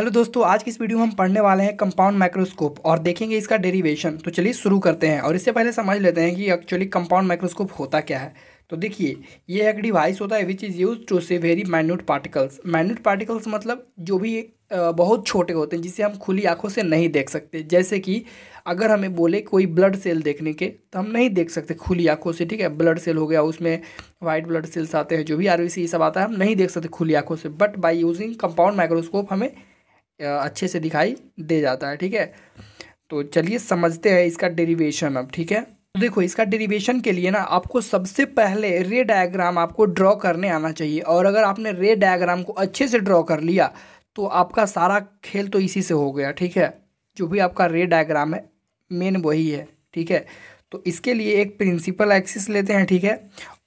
hello दोस्तों आज की इस वीडियो में हम पढ़ने वाले हैं कंपाउंड माइक्रोस्कोप और देखेंगे इसका डेरिवेशन तो चलिए शुरू करते हैं और इससे पहले समझ लेते हैं कि एक्चुअली कंपाउंड माइक्रोस्कोप होता क्या है तो देखिए ये एक डिवाइस होता है which is use to see very minute particles minute particles मतलब जो भी बहुत छोटे होते हैं जिसे हम खुली आँखों से नहीं देख सकते जैसे कि अगर हमें बोले कोई ब्लड सेल देखने के तो हम नहीं देख सकते खुली आँखों से ठीक है ब्लड सेल हो गया उसमें वाइट ब्लड सेल्स आते हैं जो भी आर ये सब आता है हम नहीं देख सकते खुली आँखों से but by using compound microscope हमें अच्छे से दिखाई दे जाता है ठीक है तो चलिए समझते हैं इसका डेरिवेशन अब ठीक है तो देखो इसका डेरिवेशन के लिए ना आपको सबसे पहले रे डायग्राम आपको ड्रॉ करने आना चाहिए और अगर आपने रे डायग्राम को अच्छे से ड्रॉ कर लिया तो आपका सारा खेल तो इसी से हो गया ठीक है जो भी आपका रे डायग्राम है मेन वही है ठीक है तो इसके लिए एक प्रिंसिपल एक्सिस लेते हैं ठीक है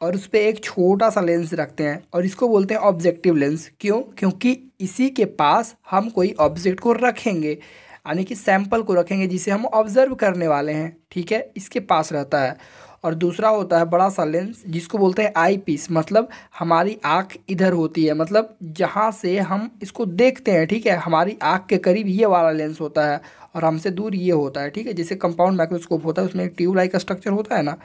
और उस पर एक छोटा सा लेंस रखते हैं और इसको बोलते हैं ऑब्जेक्टिव लेंस क्यों क्योंकि इसी के पास हम कोई ऑब्जेक्ट को रखेंगे यानी कि सैंपल को रखेंगे जिसे हम ऑब्ज़र्व करने वाले हैं ठीक है इसके पास रहता है और दूसरा होता है बड़ा सा लेंस जिसको बोलते हैं आई पीस मतलब हमारी आँख इधर होती है मतलब जहाँ से हम इसको देखते हैं ठीक है हमारी आँख के करीब ये वाला लेंस होता है और हमसे दूर ये होता है ठीक है जैसे कंपाउंड माइक्रोस्कोप होता है उसमें एक ट्यूब लाइक स्ट्रक्चर होता है ना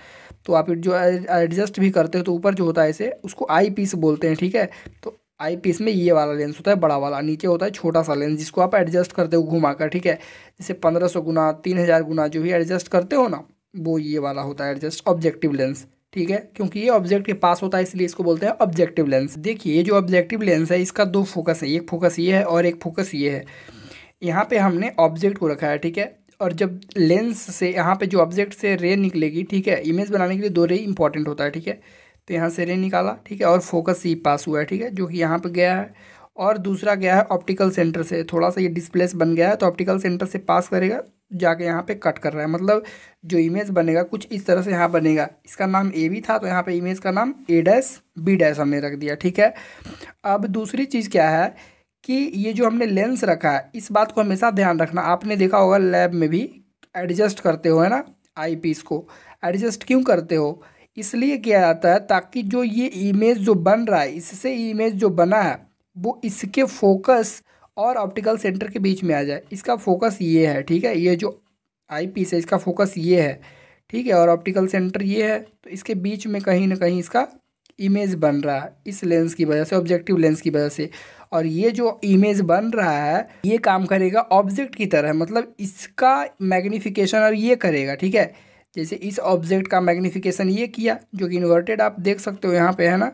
तो आप जो एडजस्ट भी करते हो तो ऊपर जो होता है इसे उसको आई पीस बोलते हैं ठीक है तो आई पीस में ये वाला लेंस होता है बड़ा वाला नीचे होता है छोटा सा लेंस जिसको आप एडजस्ट करते हो घुमा कर ठीक है जैसे पंद्रह सौ गुना तीन हज़ार गुना जो भी एडजस्ट करते हो ना वो ये वाला होता है एडजस्ट ऑब्जेक्टिव लेंस ठीक है क्योंकि ये ऑब्जेक्ट के पास होता है इसलिए इसको बोलते हैं ऑब्जेक्टिव लेंस देखिए ये जो ऑब्जेक्टिव लेंस है इसका दो फोकस है एक फोकस ये है और एक फोकस ये है यहाँ पे हमने ऑब्जेक्ट को रखा है ठीक है और जब लेंस से यहाँ पे जो ऑब्जेक्ट से रे निकलेगी ठीक है इमेज बनाने के लिए दो रे इंपॉर्टेंट होता है ठीक है तो यहाँ से रे निकाला ठीक है और फोकस ही पास हुआ है ठीक है जो कि यहाँ पर गया है और दूसरा गया है ऑप्टिकल सेंटर से थोड़ा सा ये डिस्प्लेस बन गया है तो ऑप्टिकल सेंटर से पास करेगा जाके यहाँ पे कट कर रहा है मतलब जो इमेज बनेगा कुछ इस तरह से यहाँ बनेगा इसका नाम ए भी था तो यहाँ पे इमेज का नाम ए डैस बी डैस हमने रख दिया ठीक है अब दूसरी चीज़ क्या है कि ये जो हमने लेंस रखा है इस बात को हमेशा ध्यान रखना आपने देखा होगा लैब में भी एडजस्ट करते हो है ना आई पीस को एडजस्ट क्यों करते हो इसलिए किया जाता है ताकि जो ये इमेज जो बन रहा है इससे इमेज जो बना है वो इसके फोकस और ऑप्टिकल सेंटर के बीच में आ जाए इसका फोकस ये है ठीक है ये जो आई पीस है इसका फोकस ये है ठीक है और ऑप्टिकल सेंटर ये है तो इसके बीच में कहीं ना कहीं इसका इमेज बन रहा है इस लेंस की वजह से ऑब्जेक्टिव लेंस की वजह से और ये जो इमेज बन रहा है ये काम करेगा ऑब्जेक्ट की तरह मतलब इसका मैग्नीफिकेशन और ये करेगा ठीक है जैसे इस ऑब्जेक्ट का मैग्नीफिकेशन ये किया जो कि इन्वर्टेड आप देख सकते हो यहाँ पे है ना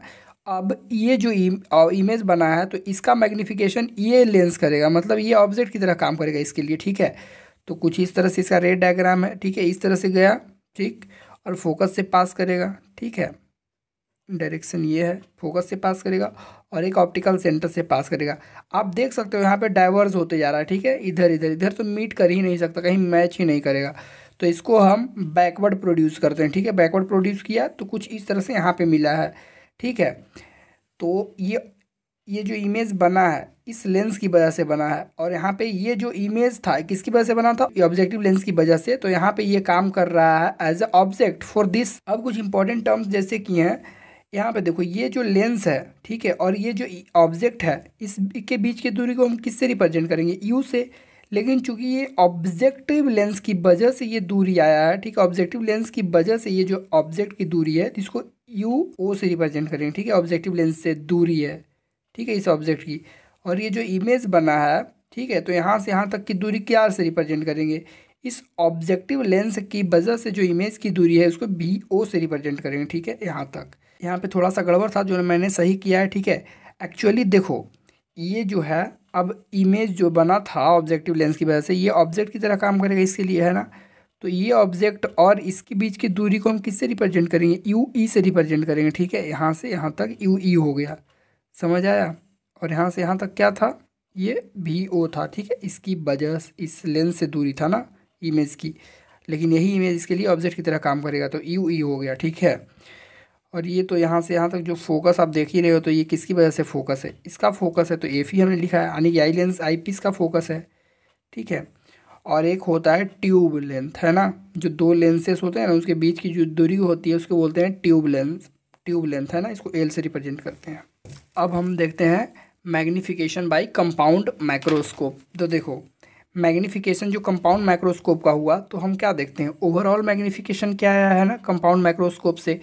अब ये जो इमेज बना है तो इसका मैग्निफिकेशन ये लेंस करेगा मतलब ये ऑब्जेक्ट की तरह काम करेगा इसके लिए ठीक है तो कुछ इस तरह से इसका रेड डायग्राम है ठीक है इस तरह से गया ठीक और फोकस से पास करेगा ठीक है डायरेक्शन ये है फोकस से पास करेगा और एक ऑप्टिकल सेंटर से पास करेगा आप देख सकते हो यहाँ पे डाइवर्स होते जा रहा है ठीक है इधर इधर इधर तो मीट कर ही नहीं सकता कहीं मैच ही नहीं करेगा तो इसको हम बैकवर्ड प्रोड्यूस करते हैं ठीक है बैकवर्ड प्रोड्यूस किया तो कुछ इस तरह से यहाँ पर मिला है ठीक है तो ये ये जो इमेज बना है इस लेंस की वजह से बना है और यहाँ पे ये जो इमेज था किसकी वजह से बना था ये ऑब्जेक्टिव लेंस की वजह से तो यहाँ पे ये काम कर रहा है as a object for this अब कुछ इंपॉर्टेंट टर्म्स जैसे कि हैं यहाँ पे देखो ये जो लेंस है ठीक है और ये जो ऑब्जेक्ट है इस के बीच की दूरी को हम किससे रिप्रेजेंट करेंगे यू से लेकिन चूंकि ये ऑब्जेक्टिव लेंस की वजह से ये दूरी आया है ठीक है ऑब्जेक्टिव लेंस की वजह से ये जो ऑब्जेक्ट की दूरी है इसको यू ओ से रिप्रेजेंट करेंगे ठीक है ऑब्जेक्टिव लेंस से दूरी है ठीक है इस ऑब्जेक्ट की और ये जो इमेज बना है ठीक है तो यहाँ से यहाँ तक की दूरी क्या से रिप्रेजेंट करेंगे इस ऑब्जेक्टिव लेंस की वजह से जो इमेज की दूरी है उसको बी ओ से रिप्रेजेंट करेंगे ठीक है यहाँ तक यहाँ पे थोड़ा सा गड़बड़ था जो मैंने सही किया है ठीक है एक्चुअली देखो ये जो है अब इमेज जो बना था ऑब्जेक्टिव लेंस की वजह से ये ऑब्जेक्ट की तरह काम करेगा इसके लिए है ना तो ये ऑब्जेक्ट और इसके बीच की दूरी को हम किससे रिप्रेजेंट करेंगे यू ई e से रिप्रेजेंट करेंगे ठीक है यहाँ से यहाँ तक यू ई e हो गया समझ आया और यहाँ से यहाँ तक क्या था ये भी ओ था ठीक है इसकी वजह इस लेंस से दूरी था ना इमेज की लेकिन यही इमेज इसके लिए ऑब्जेक्ट की तरह काम करेगा तो यू ई e हो गया ठीक है और ये तो यहाँ से यहाँ तक जो फोकस आप देख ही रहे हो तो ये किसकी वजह से फोकस है इसका फोकस है तो एफ ही हमने लिखा है यानी कि आई लेंस आई पीस का फोकस है ठीक है और एक होता है ट्यूब लेंथ है ना जो दो लेंसेस होते हैं ना उसके बीच की जो दूरी होती है उसको बोलते हैं ट्यूब लेंथ ट्यूब लेंथ है ना इसको एल से रिप्रेजेंट करते हैं अब हम देखते हैं मैग्नीफिकेशन बाई कंपाउंड माइक्रोस्कोप तो देखो मैग्नीफिकेशन जो कंपाउंड माइक्रोस्कोप का हुआ तो हम क्या देखते हैं ओवरऑल मैग्नीफिकेशन क्या आया है ना कंपाउंड माइक्रोस्कोप से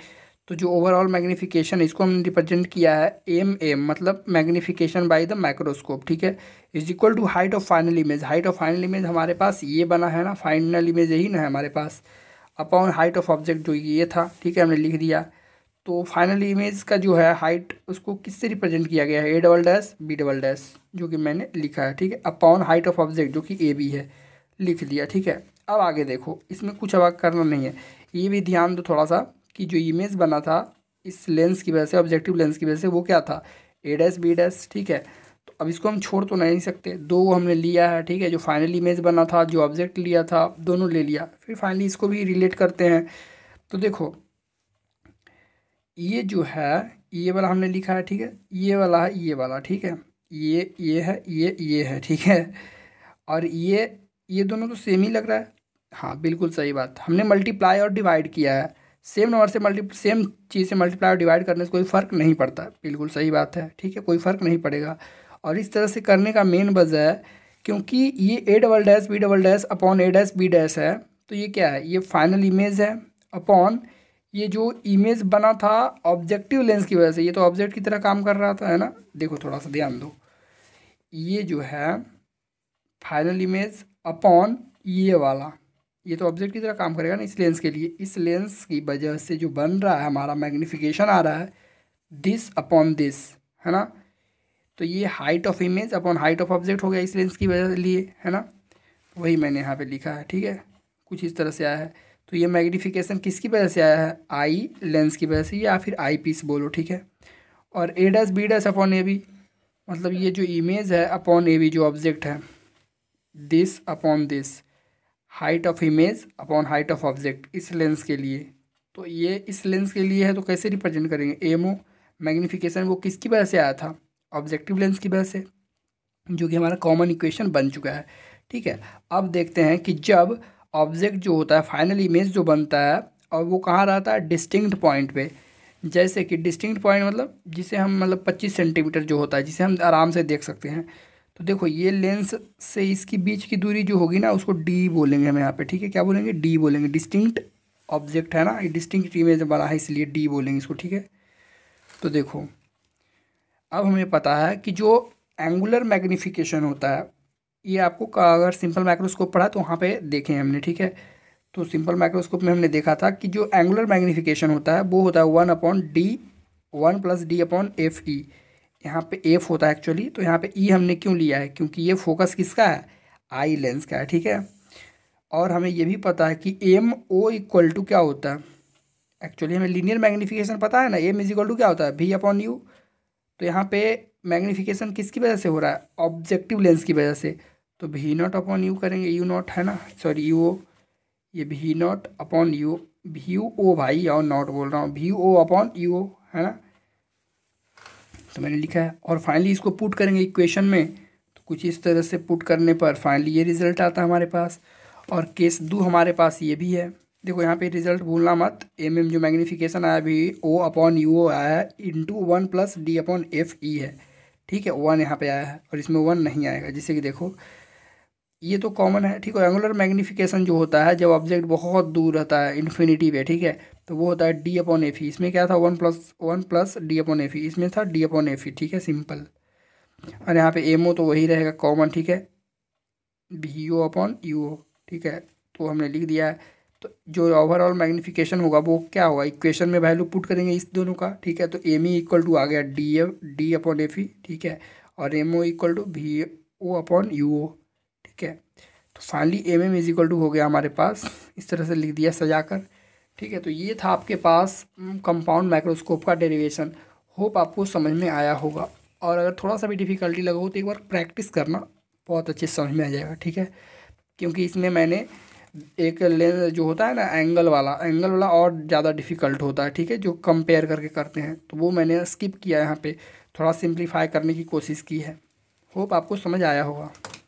तो जो ओवरऑल मैग्नीफिकेशन इसको हमने रिप्रेजेंट किया है एम एम मतलब मैग्नीफिकेशन बाय द माइक्रोस्कोप ठीक है is equal to height of final image height of final image हमारे पास ये बना है ना फाइनल इमेज यही ना है हमारे पास अपॉन हाइट ऑफ ऑब्जेक्ट जो ये था ठीक है हमने लिख दिया तो फाइनल इमेज का जो है हाइट उसको किससे रिप्रेजेंट किया गया है A double dash B double dash जो कि मैंने लिखा है ठीक है अपॉन हाइट ऑफ ऑब्जेक्ट जो कि ए बी है लिख दिया ठीक है अब आगे देखो इसमें कुछ अब करना नहीं है ये भी ध्यान दो थोड़ा सा कि जो इमेज बना था इस लेंस की वजह से ऑब्जेक्टिव लेंस की वजह से वो क्या था ए डैस बी डैस ठीक है तो अब इसको हम छोड़ तो नहीं सकते दो हमने लिया है ठीक है जो फाइनल इमेज बना था जो ऑब्जेक्ट लिया था दोनों ले लिया फिर फाइनली इसको भी रिलेट करते हैं तो देखो ये जो है ये वाला हमने लिखा है ठीक है ये वाला है ये वाला ठीक है ये ये है ये ये है ठीक है और ये ये दोनों तो सेम ही लग रहा है हाँ बिल्कुल सही बात हमने मल्टीप्लाई और डिवाइड किया है सेम नंबर से मल्टी सेम चीज़ से मल्टीप्लाई डिवाइड करने से कोई फ़र्क नहीं पड़ता बिल्कुल सही बात है ठीक है कोई फ़र्क नहीं पड़ेगा और इस तरह से करने का मेन वजह है क्योंकि ये A double dash B double dash upon A dash B dash है तो ये क्या है ये फाइनल इमेज है अपॉन ये जो इमेज बना था ऑब्जेक्टिव लेंस की वजह से ये तो ऑब्जेक्ट की तरह काम कर रहा था है ना देखो थोड़ा सा ध्यान दो ये जो है फाइनल इमेज अपॉन ये वाला ये तो ऑब्जेक्ट की तरह काम करेगा ना इस लेंस के लिए इस लेंस की वजह से जो बन रहा है हमारा मैग्नीफिकेशन आ रहा है दिस अपॉन दिस है ना तो ये height of image upon height of object हो गया इस लेंस की वजह लिए है ना वही मैंने यहाँ पे लिखा है ठीक है कुछ इस तरह से आया है तो ये मैग्नीफिकेशन किसकी वजह से आया है आई लेंस की वजह से या फिर आई पीस बोलो ठीक है और A dash B dash upon A B मतलब ये जो इमेज है अपॉन ए बी जो ऑब्जेक्ट है this upon this height of image upon height of object इस लेंस के लिए तो ये इस लेंस के लिए है तो कैसे रिप्रेजेंट करेंगे एमओ मैग्निफिकेशन वो किसकी वजह से आया था ऑब्जेक्टिव लेंस की वजह से जो कि हमारा कॉमन इक्वेशन बन चुका है ठीक है अब देखते हैं कि जब ऑब्जेक्ट जो होता है फाइनल इमेज जो बनता है और वो कहाँ रहता है डिस्टिंक्ट पॉइंट पे जैसे कि डिस्टिंक्ट पॉइंट मतलब जिसे हम मतलब 25 सेंटीमीटर जो होता है जिसे हम आराम से देख सकते हैं तो देखो ये लेंस से इसकी बीच की दूरी जो होगी ना उसको डी बोलेंगे हम यहाँ पे ठीक है क्या बोलेंगे डी बोलेंगे डिस्टिंक्ट ऑब्जेक्ट है ना ये डिस्टिंक्ट इमेज बना है इसलिए डी बोलेंगे इसको ठीक है तो देखो अब हमें पता है कि जो एंगुलर मैग्निफिकेशन होता है ये आपको अगर सिंपल माइक्रोस्कोप पढ़ा तो वहाँ पर देखें हमने ठीक है तो सिंपल माइक्रोस्कोप में हमने देखा था कि जो एंगुलर मैग्नीफिकेशन होता है वो होता है one upon D one plus D upon F E यहाँ पे एफ होता है एक्चुअली तो यहाँ पे ई e हमने क्यों लिया है क्योंकि ये फोकस किसका है आई लेंस का है ठीक है और हमें ये भी पता है कि एम ओ इक्वल टू क्या होता है एक्चुअली हमें लीनियर मैग्नीफिकेशन पता है ना एम इज इक्वल टू क्या होता है वी अपॉन यू तो यहाँ पे मैग्नीफिकेशन किसकी वजह से हो रहा है ऑब्जेक्टिव लेंस की वजह से तो भी नॉट अपॉन यू करेंगे यू नॉट है ना सॉरी यू ओ ये भी naught upon U V O भाई और नॉट बोल रहा हूँ V O upon U O है ना तो मैंने लिखा है और फाइनली इसको पुट करेंगे इक्वेशन में तो कुछ इस तरह से पुट करने पर फाइनली ये रिज़ल्ट आता है हमारे पास और केस दो हमारे पास ये भी है देखो यहाँ पे रिजल्ट भूलना मत एम एम जो मैग्नीफिकेशन आया अभी ओ अपॉन यू ओ आया है into one plus D upon F E है ठीक है वन यहाँ पे आया है और इसमें वन नहीं आएगा जिससे कि देखो ये तो कॉमन है ठीक है एंगुलर मैग्नीफिकेशन जो होता है जब ऑब्जेक्ट बहुत दूर रहता है इन्फिनिटी पे ठीक है तो वो होता है डी अपॉन एफ इसमें क्या था one plus one plus D upon F इसमें था डी अपॉन एफ ठीक है सिंपल और यहाँ पे एम ओ तो वही रहेगा कॉमन ठीक है B O upon U O ठीक है तो हमने लिख दिया है तो जो ओवरऑल मैग्नीफिकेशन होगा वो क्या होगा इक्वेशन में वैल्यू पुट करेंगे इस दोनों का ठीक है तो एम ई इक्वल टू आ गया D D upon F E ठीक है और M O equal to V O upon U O ठीक है तो finally M M is equal to हो गया हमारे पास इस तरह से लिख दिया सजा कर ठीक है तो ये था आपके पास कंपाउंड हम्म, माइक्रोस्कोप का डेरिवेशन होप आपको समझ में आया होगा और अगर थोड़ा सा भी डिफ़िकल्टी लगा हो तो एक बार प्रैक्टिस करना बहुत अच्छे समझ में आ जाएगा ठीक है क्योंकि इसमें मैंने एक लेंस जो होता है ना एंगल वाला एंगल वाला और ज़्यादा डिफ़िकल्ट होता है ठीक है जो कंपेयर करके करते हैं तो वो मैंने स्किप किया यहाँ पे थोड़ा सिंप्लीफाई करने की कोशिश की है होप आपको समझ आया होगा